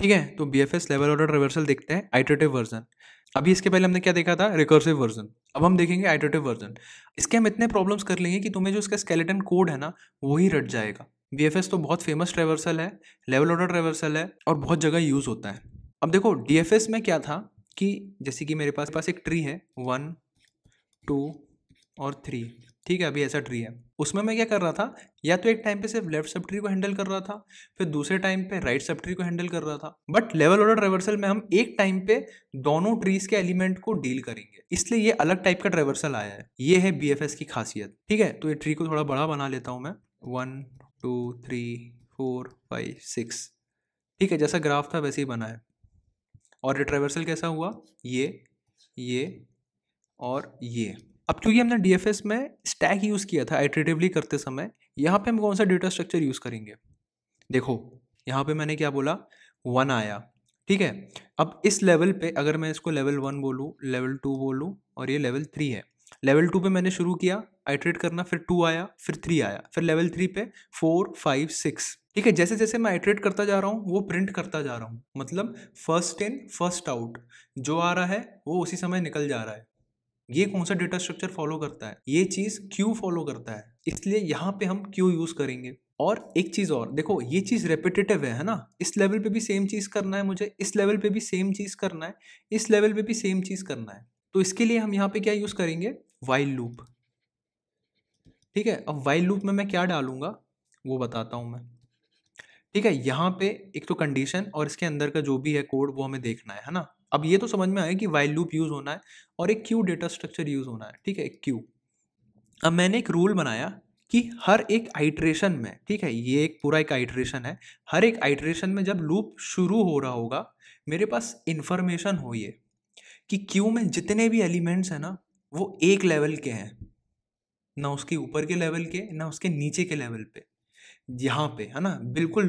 ठीक है तो B F S level order reversal देखते हैं आइटरेटिव वर्जन अभी इसके पहले हमने क्या देखा था रिकर्सिव वर्जन अब हम देखेंगे आइटरेटिव वर्जन इसके हम इतने प्रॉब्लम्स कर लेंगे कि तुम्हें जो इसका स्केलेटन कोड है ना वो ही रट जाएगा बी तो बहुत फेमस रिवर्सल है लेवल ऑर्डर रिवर्सल है और बहुत जगह यूज़ होता है अब देखो डी में क्या था कि जैसे कि मेरे पास पास एक ट्री है वन टू और थ्री ठीक है अभी ऐसा ट्री है उसमें मैं क्या कर रहा था या तो एक टाइम पे सिर्फ लेफ्ट सब ट्री को हैंडल कर रहा था फिर दूसरे टाइम पे राइट सब ट्री को हैंडल कर रहा था बट लेवल ऑर्डर ट्रेवर्सल में हम एक टाइम पे दोनों ट्रीज के एलिमेंट को डील करेंगे इसलिए ये अलग टाइप का ट्रेवर्सल आया है ये है बी की खासियत ठीक है तो ये ट्री को थोड़ा बड़ा बना लेता हूँ मैं one two three four five six ठीक है जैसा ग्राफ था वैसे ही बना है और ये ट्रेवर्सल कैसा हुआ ये ये और ये अब क्योंकि हमने डी में स्टैक यूज़ किया था आइट्रेटिवली करते समय यहाँ पे हम कौन सा डेटा स्ट्रक्चर यूज़ करेंगे देखो यहाँ पे मैंने क्या बोला वन आया ठीक है अब इस लेवल पे अगर मैं इसको लेवल वन बोलूँ लेवल टू बोलूँ और ये लेवल थ्री है लेवल टू पे मैंने शुरू किया आइट्रेट करना फिर टू आया फिर थ्री आया फिर लेवल थ्री पे फोर फाइव सिक्स ठीक है जैसे जैसे मैं आइट्रेट करता जा रहा हूँ वो प्रिंट करता जा रहा हूँ मतलब फर्स्ट इन फर्स्ट आउट जो आ रहा है वो उसी समय निकल जा रहा है ये कौन सा डेटा स्ट्रक्चर फॉलो करता है ये चीज़ क्यू फॉलो करता है इसलिए यहाँ पे हम क्यू यूज़ करेंगे और एक चीज़ और देखो ये चीज़ रेपिटेटिव है है ना इस लेवल पे भी सेम चीज़ करना है मुझे इस लेवल पे भी सेम चीज़ करना है इस लेवल पे भी सेम चीज़ करना है तो इसके लिए हम यहाँ पे क्या यूज़ करेंगे वाइल लूप ठीक है अब वाइल लूप में मैं क्या डालूंगा वो बताता हूँ मैं ठीक है यहाँ पे एक तो कंडीशन और इसके अंदर का जो भी है कोड वो हमें देखना है है ना अब ये तो समझ में आया कि वाइल लूप यूज़ होना है और एक क्यू डेटा स्ट्रक्चर यूज़ होना है ठीक है क्यू अब मैंने एक रूल बनाया कि हर एक आइट्रेशन में ठीक है ये एक पूरा एक आइट्रेशन है हर एक आइट्रेशन में जब लूप शुरू हो रहा होगा मेरे पास इन्फॉर्मेशन हो ये कि क्यू में जितने भी एलिमेंट्स हैं ना वो एक लेवल के हैं ना उसके ऊपर के लेवल के ना उसके नीचे के लेवल पे यहाँ पे है ना बिल्कुल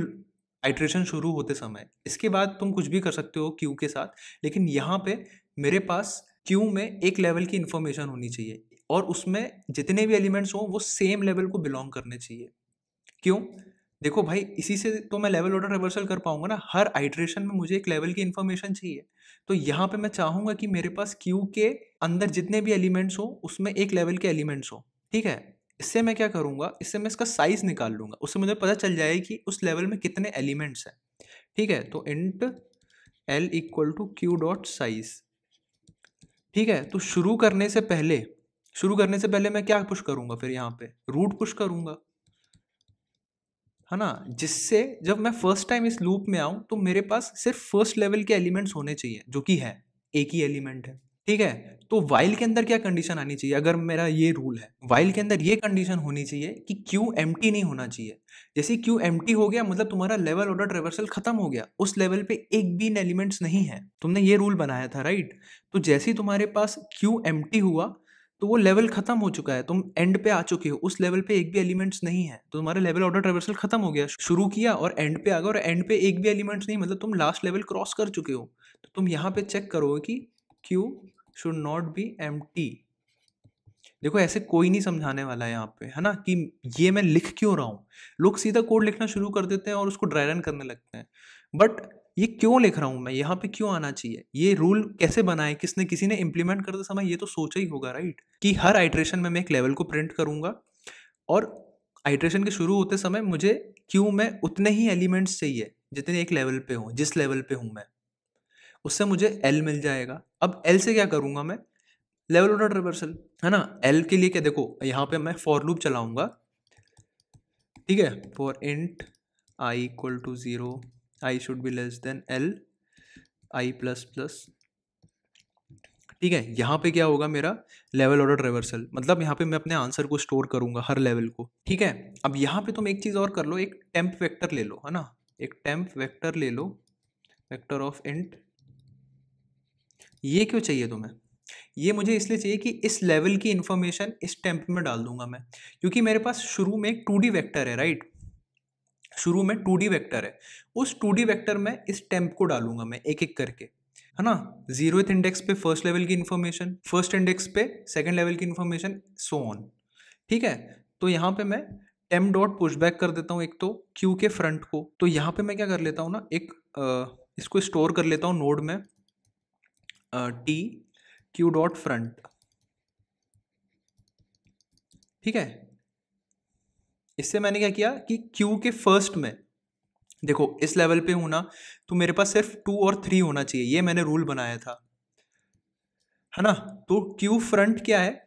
आइट्रेशन शुरू होते समय इसके बाद तुम कुछ भी कर सकते हो क्यू के साथ लेकिन यहाँ पे मेरे पास क्यू में एक लेवल की इन्फॉर्मेशन होनी चाहिए और उसमें जितने भी एलिमेंट्स हों वो सेम लेवल को बिलोंग करने चाहिए क्यों देखो भाई इसी से तो मैं लेवल ऑर्डर रिवर्सल कर पाऊंगा ना हर आइट्रेशन में मुझे एक लेवल की इन्फॉर्मेशन चाहिए तो यहाँ पे मैं चाहूँगा कि मेरे पास क्यू के अंदर जितने भी एलिमेंट्स हों उसमें एक लेवल के एलिमेंट्स हों ठीक है इससे मैं क्या करूँगा इससे मैं इसका साइज़ निकाल लूँगा उससे मुझे पता चल जाएगा कि उस लेवल में कितने एलिमेंट्स हैं ठीक है तो int L equal to Q dot size ठीक है तो शुरू करने से पहले शुरू करने से पहले मैं क्या पुश करूँगा फिर यहाँ पे रूट पुश करूँगा है ना जिससे जब मैं फर्स्ट टाइम इस लूप में आऊँ तो मेरे पास सिर्फ फर्स्ट लेवल के एलिमेंट्स होने चाहिए जो कि है एक ही एलिमेंट है ठीक है तो वाइल के अंदर क्या कंडीशन आनी चाहिए अगर मेरा ये रूल है वाइल के अंदर ये कंडीशन होनी चाहिए कि क्यू एम नहीं होना चाहिए जैसे क्यू एम हो गया मतलब तुम्हारा लेवल ऑर्डर ट्रेवर्सल खत्म हो गया उस लेवल पे एक भी इन एलिमेंट्स नहीं है तुमने ये रूल बनाया था राइट तो जैसे ही तुम्हारे पास क्यू एम हुआ तो वो लेवल खत्म हो चुका है तुम एंड पे आ चुके हो उस लेवल पे एक भी एलिमेंट्स नहीं है तो तुम्हारा लेवल ऑर्डर ट्रेवर्सल खत्म हो गया शुरू किया और एंड पे आ गया और एंड पे एक भी एलिमेंट्स नहीं मतलब तुम लास्ट लेवल क्रॉस कर चुके हो तो तुम यहाँ पे चेक करोगे कि क्यू शुड नॉट बी एम देखो ऐसे कोई नहीं समझाने वाला है यहाँ पे है ना कि ये मैं लिख क्यों रहा हूँ लोग सीधा कोड लिखना शुरू कर देते हैं और उसको ड्राई रन करने लगते हैं बट ये क्यों लिख रहा हूँ मैं यहाँ पे क्यों आना चाहिए ये रूल कैसे बनाए किसने किसी ने इम्प्लीमेंट करते समय ये तो सोचा ही होगा राइट कि हर आइट्रेशन में मैं एक लेवल को प्रिंट करूँगा और आइट्रेशन के शुरू होते समय मुझे क्यों मैं उतने ही एलिमेंट्स चाहिए जितने एक लेवल पे हूँ जिस लेवल पे हूँ मैं उससे मुझे एल मिल जाएगा अब एल से क्या करूँगा मैं लेवल ऑर्डर रिवर्सल है ना एल के लिए क्या देखो यहाँ पे मैं फॉर लूप चलाऊंगा ठीक है for int I equal to zero I should be less than L I plus plus ठीक है यहाँ पे क्या होगा मेरा लेवल ऑर्डर रिवर्सल मतलब यहाँ पे मैं अपने आंसर को स्टोर करूंगा हर लेवल को ठीक है अब यहाँ पे तुम एक चीज़ और कर लो एक टेम्प वेक्टर ले लो है ना एक टेम्प वेक्टर ले लो वेक्टर ऑफ इंट ये क्यों चाहिए तुम्हें ये मुझे इसलिए चाहिए कि इस लेवल की इन्फॉर्मेशन इस टेम्प में डाल दूंगा मैं क्योंकि मेरे पास शुरू में एक टू डी वैक्टर है राइट शुरू में टू डी वैक्टर है उस टू डी वैक्टर में इस टेम्प को डालूंगा मैं एक एक करके है ना जीरो इंडेक्स पे फर्स्ट लेवल की इन्फॉर्मेशन फर्स्ट इंडेक्स पे सेकेंड लेवल की इन्फॉर्मेशन सो ऑन ठीक है तो यहाँ पे मैं एम डॉट पुशबैक कर देता हूँ एक तो क्यू के फ्रंट को तो यहाँ पे मैं क्या कर लेता हूँ ना एक आ, इसको स्टोर कर लेता हूँ नोड में टी क्यू डॉट फ्रंट ठीक है इससे मैंने क्या किया कि क्यू के फर्स्ट में देखो इस लेवल पे होना तो मेरे पास सिर्फ टू और थ्री होना चाहिए ये मैंने रूल बनाया था है ना तो क्यू फ्रंट क्या है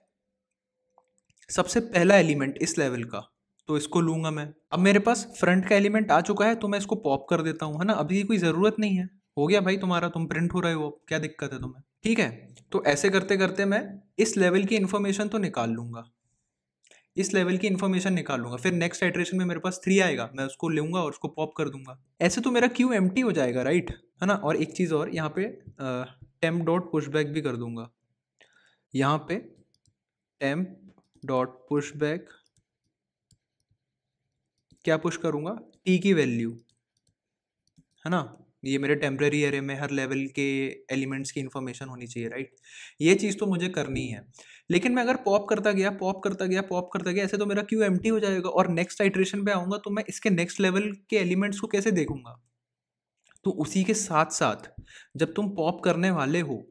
सबसे पहला एलिमेंट इस लेवल का तो इसको लूंगा मैं अब मेरे पास फ्रंट का एलिमेंट आ चुका है तो मैं इसको पॉप कर देता हूं है ना अभी कोई ज़रूरत नहीं है हो गया भाई तुम्हारा तुम प्रिंट हो रहे हो क्या दिक्कत है तुम्हें ठीक है तो ऐसे करते करते मैं इस लेवल की इन्फॉर्मेशन तो निकाल लूँगा इस लेवल की इन्फॉर्मेशन निकाल लूँगा फिर नेक्स्ट एड्रेशन में मेरे पास थ्री आएगा मैं उसको लूँगा और उसको पॉप कर दूंगा ऐसे तो मेरा क्यू एम हो जाएगा राइट है ना और एक चीज़ और यहाँ पे टेम डॉट पुशबैक भी कर दूंगा यहाँ पे टेम डॉट पुशबैक क्या पुश करूँगा टी की वैल्यू है ना ये मेरे टेम्प्रेरी एरे में हर लेवल के एलिमेंट्स की इन्फॉर्मेशन होनी चाहिए राइट ये चीज़ तो मुझे करनी है लेकिन मैं अगर पॉप करता गया पॉप करता गया पॉप करता गया ऐसे तो मेरा क्यू एम हो जाएगा और नेक्स्ट आइट्रेशन पे आऊँगा तो मैं इसके नेक्स्ट लेवल के एलिमेंट्स को कैसे देखूंगा तो उसी के साथ साथ जब तुम पॉप करने वाले हो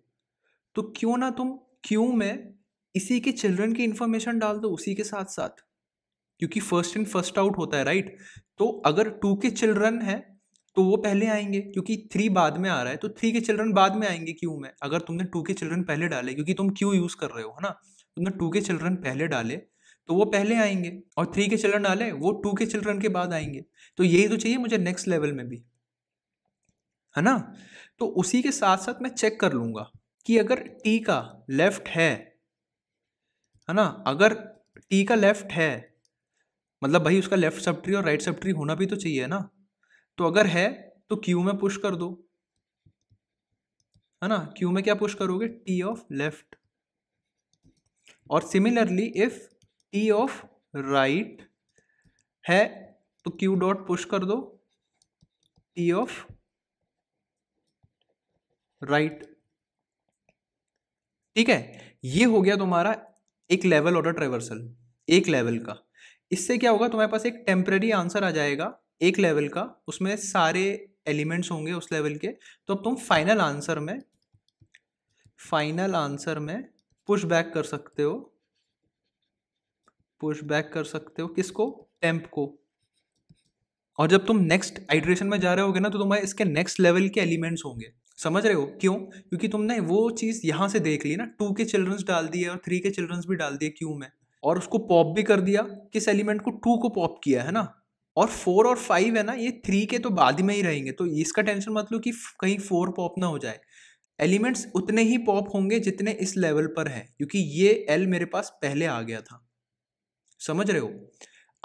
तो क्यों ना तुम क्यों में इसी के चिल्ड्रन की इन्फॉर्मेशन डाल दो उसी के साथ साथ क्योंकि फर्स्ट इन फर्स्ट आउट होता है राइट तो अगर टू के चिल्ड्रन है तो वो पहले आएंगे क्योंकि थ्री बाद में आ रहा है तो थ्री के चिल्ड्रन बाद में आएंगे क्यू में अगर तुमने टू के चिल्ड्रन पहले डाले क्योंकि तुम क्यू यूज़ कर रहे हो है ना तुमने टू के चिल्ड्रन पहले डाले तो वो पहले आएंगे और थ्री के चिल्ड्रन डाले वो टू के चिल्ड्रन के बाद आएंगे तो यही तो चाहिए मुझे नेक्स्ट लेवल में भी है ना तो उसी के साथ साथ मैं चेक कर लूँगा कि अगर टी का लेफ्ट है है ना अगर टी का लेफ्ट है मतलब भाई उसका लेफ्ट सब ट्री और राइट सब ट्री होना भी तो चाहिए ना तो अगर है तो क्यू में पुश कर दो है ना क्यू में क्या पुश करोगे टी ऑफ लेफ्ट और similarly if T of right है तो क्यू डॉट पुश कर दो टी ऑफ राइट ठीक है ये हो गया तुम्हारा एक लेवल ऑर्डर ट्रेवर्सल एक लेवल का इससे क्या होगा तुम्हारे पास एक टेम्प्रेरी आंसर आ जाएगा एक लेवल का उसमें सारे एलिमेंट्स होंगे उस लेवल के तो अब तुम फाइनल आंसर में फाइनल आंसर में पुश बैक कर सकते हो पुश बैक कर सकते हो किसको टेम्प को और जब तुम नेक्स्ट आइड्रेशन में जा रहे होगे ना तो तुम्हारे इसके नेक्स्ट लेवल के एलिमेंट्स होंगे समझ रहे हो क्यों क्योंकि तुमने वो चीज़ यहाँ से देख ली ना टू के चिल्ड्रंस डाल दिए और थ्री के चिल्ड्रंस भी डाल दिए क्यू में और उसको पॉप भी कर दिया किस एलिमेंट को टू को पॉप किया है ना और फोर और फाइव है ना ये थ्री के तो बाद में ही रहेंगे तो इसका टेंशन मत लो कि कहीं फोर पॉप ना हो जाए एलिमेंट्स उतने ही पॉप होंगे जितने इस लेवल पर है क्योंकि ये एल मेरे पास पहले आ गया था समझ रहे हो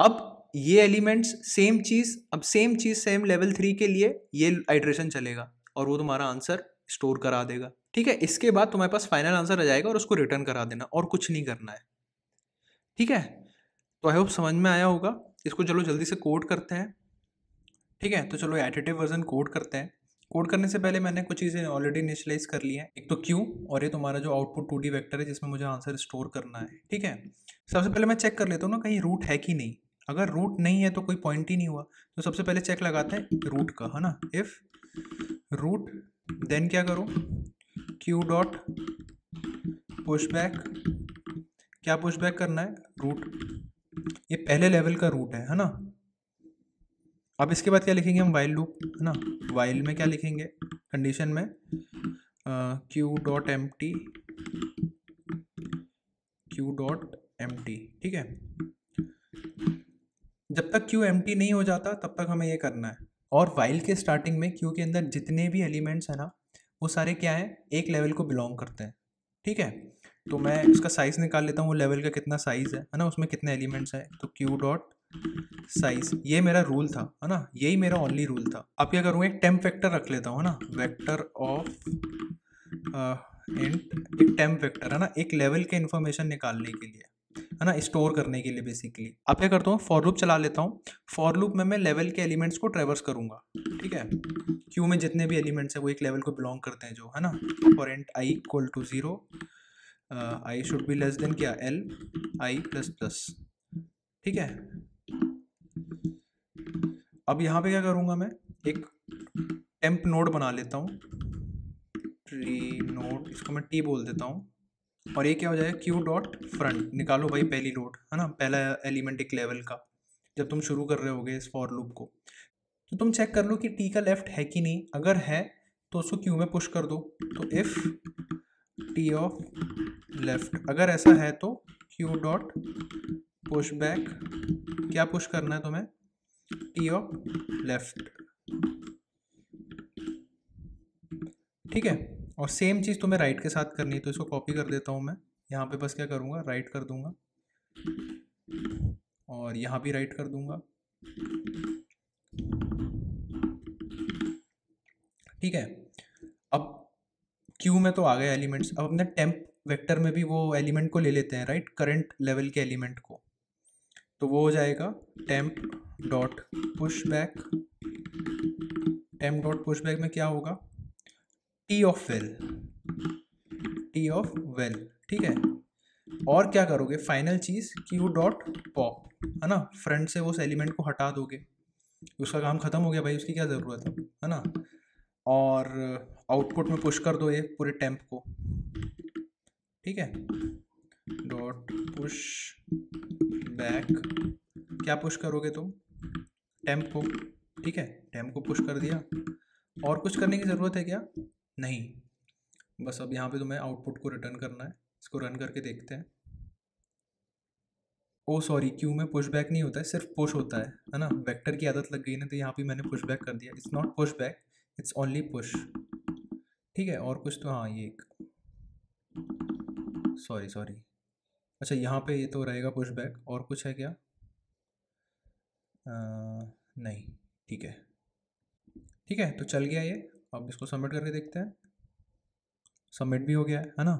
अब ये एलिमेंट्स सेम चीज़ अब सेम चीज़ सेम लेवल थ्री के लिए ये हाइड्रेशन चलेगा और वो तुम्हारा आंसर स्टोर करा देगा ठीक है इसके बाद तुम्हारे पास फाइनल आंसर आ जाएगा और उसको रिटर्न करा देना और कुछ नहीं करना है ठीक है तो आई होप समझ में आया होगा इसको चलो जल्दी से कोड करते हैं ठीक है तो चलो एडिटिव वर्जन कोड करते हैं कोड करने से पहले मैंने कुछ चीज़ें ऑलरेडी इनिशलाइज कर ली है एक तो क्यू और ये तुम्हारा जो आउटपुट टू डी वैक्टर है जिसमें मुझे आंसर स्टोर करना है ठीक है सबसे पहले मैं चेक कर लेता हूँ ना कहीं रूट है कि नहीं अगर रूट नहीं है तो कोई पॉइंट ही नहीं हुआ तो सबसे पहले चेक लगाते हैं रूट का है ना इफ़ रूट देन क्या करो क्यू डॉट पुशबैक क्या पुशबैक करना है रूट ये पहले लेवल का रूट है है ना अब इसके बाद क्या लिखेंगे हम वाइल लूप है ना वाइल में क्या लिखेंगे कंडीशन में Q dot empty Q dot empty ठीक है जब तक क्यू एम टी नहीं हो जाता तब तक हमें ये करना है और वाइल के स्टार्टिंग में क्यू के अंदर जितने भी एलिमेंट्स हैं ना वो सारे क्या है एक लेवल को बिलोंग करते हैं ठीक है तो मैं उसका साइज़ निकाल लेता हूँ वो लेवल का कितना साइज़ है है ना उसमें कितने एलिमेंट्स हैं तो क्यू डॉट साइज़ ये मेरा रूल था है ना यही मेरा ओनली रूल था अब क्या करूँगा एक टेम्प वेक्टर रख लेता हूँ है ना वेक्टर ऑफ एंड एक टेम्प वेक्टर है ना एक लेवल के इन्फॉर्मेशन निकालने के लिए है ना स्टोर करने के लिए बेसिकली अब क्या करता हूँ फॉर लूप चला लेता हूँ फॉर लूप में मैं लेवल के एलिमेंट्स को ट्रेवर्स करूंगा ठीक है क्यू में जितने भी एलिमेंट्स हैं वो एक लेवल को बिलोंग करते हैं जो है ना for int I equal to zero I should be less than क्या एल आई प्लस प्लस ठीक है अब यहाँ पे क्या करूँगा मैं एक टेम्प नोड बना लेता हूँ ट्री नोड इसको मैं टी बोल देता हूँ और ये क्या हो जाएगा क्यू डॉट फ्रंट निकालो भाई पहली नोड है ना पहला एलिमेंट एक लेवल का जब तुम शुरू कर रहे होगे इस फॉर लूप को तो तुम चेक कर लो कि टी का लेफ्ट है कि नहीं अगर है तो उसको क्यू में पुश कर दो तो इफ़ टी ऑफ लेफ्ट अगर ऐसा है तो क्यू डॉट पुश बैक क्या पुश करना है तुम्हें टी ऑफ लेफ्ट ठीक है और सेम चीज़ तुम्हें राइट के साथ करनी है तो इसको कॉपी कर देता हूं मैं यहां पे बस क्या करूंगा राइट कर दूंगा और यहां भी राइट कर दूंगा ठीक है अब क्यू में तो आ गया एलिमेंट्स अब अपने टेम्प वेक्टर में भी वो एलिमेंट को ले लेते हैं राइट करंट लेवल के एलिमेंट को तो वो हो जाएगा temp dot push back temp dot push back में क्या होगा T of val T of val ठीक है और क्या करोगे फाइनल चीज़ क्यू डॉट पॉप है ना फ्रंट से उस एलिमेंट को हटा दोगे उसका काम ख़त्म हो गया भाई उसकी क्या ज़रूरत है है ना और आउटपुट में पुश कर दो ये पूरे टेम्प को ठीक है डॉट पुश बैक क्या पुश करोगे तुम टेम्प को ठीक है टेम्प को पुश कर दिया और कुछ करने की ज़रूरत है क्या नहीं बस अब यहाँ पे तुम्हें आउटपुट को रिटर्न करना है इसको रन करके देखते हैं ओ सॉरी क्यू में पुश बैक नहीं होता है सिर्फ पुश होता है है ना वेक्टर की आदत लग गई ना तो यहाँ पे मैंने पुश बैक कर दिया it's not push back it's only push ठीक है और कुछ तो हाँ ये एक सॉरी सॉरी अच्छा यहाँ पे ये तो रहेगा पुश बैक और कुछ है क्या आ, नहीं ठीक है ठीक है तो चल गया ये अब इसको सबमिट करके देखते हैं सबमिट भी हो गया है है ना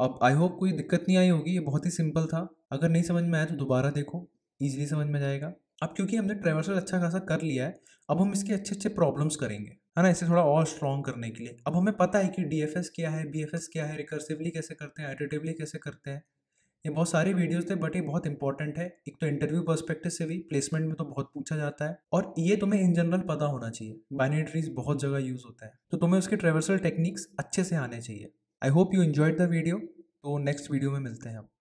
अब आई होप कोई दिक्कत नहीं आई होगी ये बहुत ही सिंपल था अगर नहीं समझ में आया तो दोबारा देखो ईजिली समझ में जाएगा अब क्योंकि हमने ट्रेवर्सल अच्छा खासा कर लिया है अब हम इसके अच्छे अच्छे प्रॉब्लम्स करेंगे है ना इसे थोड़ा और स्ट्रॉन्ग करने के लिए अब हमें पता है कि डी क्या है बी क्या है रिकर्सिवली कैसे करते हैं एडिटिवली कैसे करते हैं ये बहुत सारे वीडियोस थे बट ये बहुत इंपॉर्टेंट है एक तो इंटरव्यू परस्पेक्टिव से भी प्लेसमेंट में तो बहुत पूछा जाता है और ये तुम्हें इन जनरल पता होना चाहिए बाइनेट्रीज बहुत जगह यूज़ होता है तो तुम्हें उसके ट्रेवर्सल टेक्निक्स अच्छे से आने चाहिए I hope you enjoyed the video तो नेक्स्ट वीडियो में मिलते हैं हम